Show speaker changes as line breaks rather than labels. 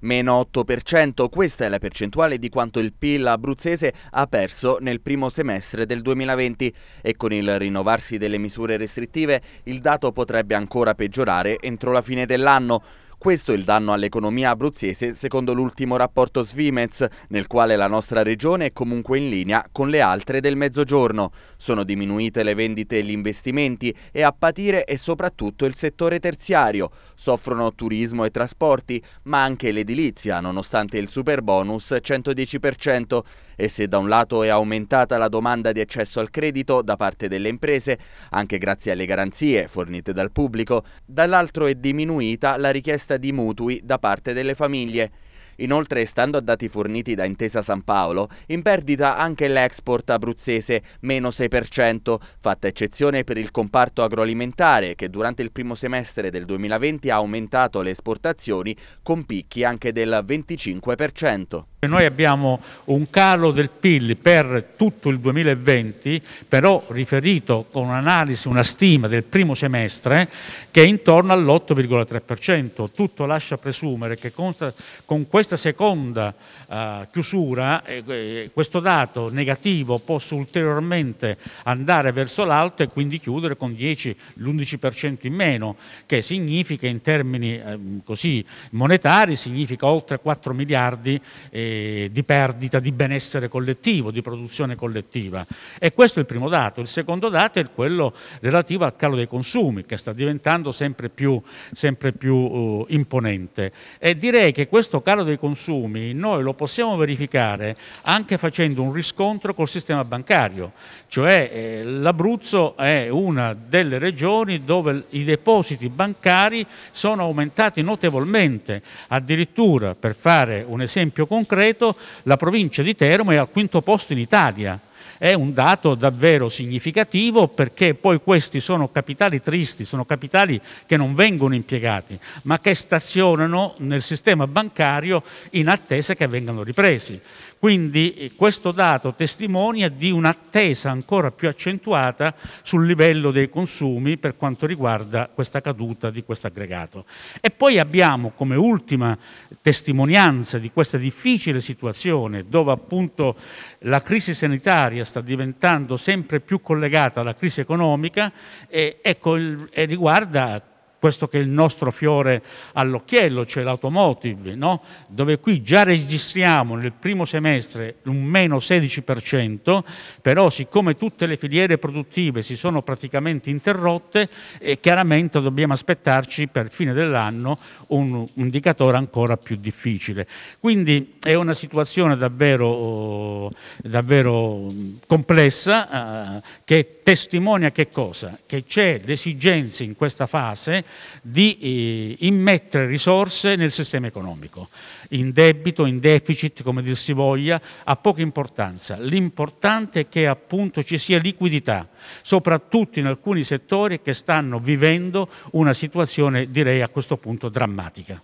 meno 8%, questa è la percentuale di quanto il PIL abruzzese ha perso nel primo semestre del 2020 e con il rinnovarsi delle misure restrittive il dato potrebbe ancora peggiorare entro la fine dell'anno. Questo è il danno all'economia abruzzese secondo l'ultimo rapporto Svimez, nel quale la nostra regione è comunque in linea con le altre del mezzogiorno. Sono diminuite le vendite e gli investimenti e a patire è soprattutto il settore terziario. Soffrono turismo e trasporti, ma anche l'edilizia, nonostante il super bonus 110% e se da un lato è aumentata la domanda di accesso al credito da parte delle imprese, anche grazie alle garanzie fornite dal pubblico, dall'altro è diminuita la richiesta di mutui da parte delle famiglie. Inoltre, stando a dati forniti da Intesa San Paolo, in perdita anche l'export abruzzese, meno 6%, fatta eccezione per il comparto agroalimentare che durante il primo semestre del 2020 ha aumentato le esportazioni con picchi anche del 25%.
Noi abbiamo un calo del PIL per tutto il 2020, però riferito con un'analisi, una stima del primo semestre, che è intorno all'8,3%. Tutto lascia presumere che con, questa questa seconda uh, chiusura eh, eh, questo dato negativo possa ulteriormente andare verso l'alto e quindi chiudere con 10, l'11% in meno, che significa in termini eh, così monetari, significa oltre 4 miliardi eh, di perdita di benessere collettivo, di produzione collettiva. E questo è il primo dato. Il secondo dato è quello relativo al calo dei consumi, che sta diventando sempre più, sempre più uh, imponente. E direi che questo calo dei consumi noi lo possiamo verificare anche facendo un riscontro col sistema bancario, cioè eh, l'Abruzzo è una delle regioni dove i depositi bancari sono aumentati notevolmente, addirittura per fare un esempio concreto la provincia di Teramo è al quinto posto in Italia è un dato davvero significativo perché poi questi sono capitali tristi, sono capitali che non vengono impiegati, ma che stazionano nel sistema bancario in attesa che vengano ripresi. Quindi eh, questo dato testimonia di un'attesa ancora più accentuata sul livello dei consumi per quanto riguarda questa caduta di questo aggregato. E poi abbiamo come ultima testimonianza di questa difficile situazione dove appunto la crisi sanitaria sta diventando sempre più collegata alla crisi economica e, ecco, e riguarda questo che è il nostro fiore all'occhiello, cioè l'automotive, no? dove qui già registriamo nel primo semestre un meno 16%, però siccome tutte le filiere produttive si sono praticamente interrotte, eh, chiaramente dobbiamo aspettarci per fine dell'anno un indicatore ancora più difficile. Quindi è una situazione davvero, eh, davvero complessa eh, che testimonia che cosa? Che c'è l'esigenza in questa fase di eh, immettere risorse nel sistema economico. In debito, in deficit, come dir si voglia, ha poca importanza. L'importante è che appunto ci sia liquidità, soprattutto in alcuni settori che stanno vivendo una situazione direi a questo punto drammatica.